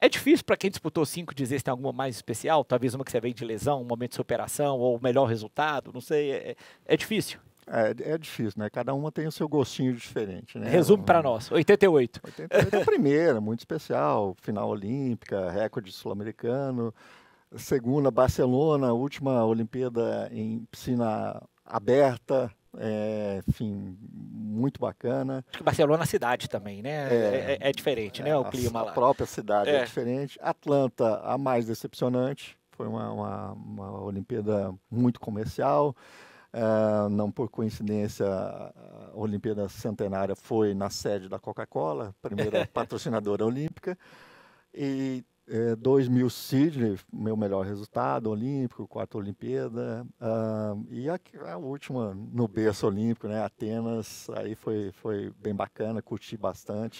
É difícil para quem disputou cinco dizer se tem alguma mais especial, talvez uma que você veio de lesão, um momento de superação ou melhor resultado, não sei, é, é difícil. É, é, difícil, né? Cada uma tem o seu gostinho diferente, né? Resume para nós, 88. 88 é a primeira, muito especial, final olímpica, recorde sul-americano, segunda Barcelona, última Olimpíada em piscina aberta, é, enfim, muito bacana. Acho que Barcelona é cidade também, né? É, é, é, é diferente, né? O clima lá. A própria cidade é, é. diferente. Atlanta, a mais decepcionante. Foi uma, uma, uma Olimpíada muito comercial. Uh, não por coincidência, a Olimpíada Centenária foi na sede da Coca-Cola, primeira patrocinadora olímpica. E é, 2000 Sydney, meu melhor resultado olímpico, quarta Olimpíada. Uh, e a, a, última no berço olímpico, né? Atenas, aí foi, foi bem bacana, curti bastante.